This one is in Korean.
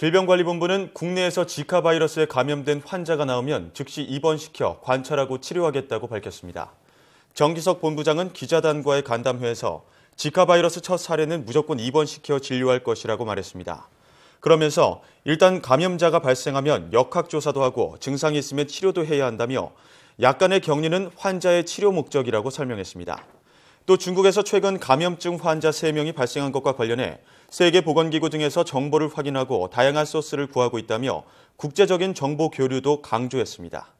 질병관리본부는 국내에서 지카 바이러스에 감염된 환자가 나오면 즉시 입원시켜 관찰하고 치료하겠다고 밝혔습니다. 정기석 본부장은 기자단과의 간담회에서 지카 바이러스 첫 사례는 무조건 입원시켜 진료할 것이라고 말했습니다. 그러면서 일단 감염자가 발생하면 역학조사도 하고 증상이 있으면 치료도 해야 한다며 약간의 격리는 환자의 치료 목적이라고 설명했습니다. 또 중국에서 최근 감염증 환자 3명이 발생한 것과 관련해 세계보건기구 등에서 정보를 확인하고 다양한 소스를 구하고 있다며 국제적인 정보 교류도 강조했습니다.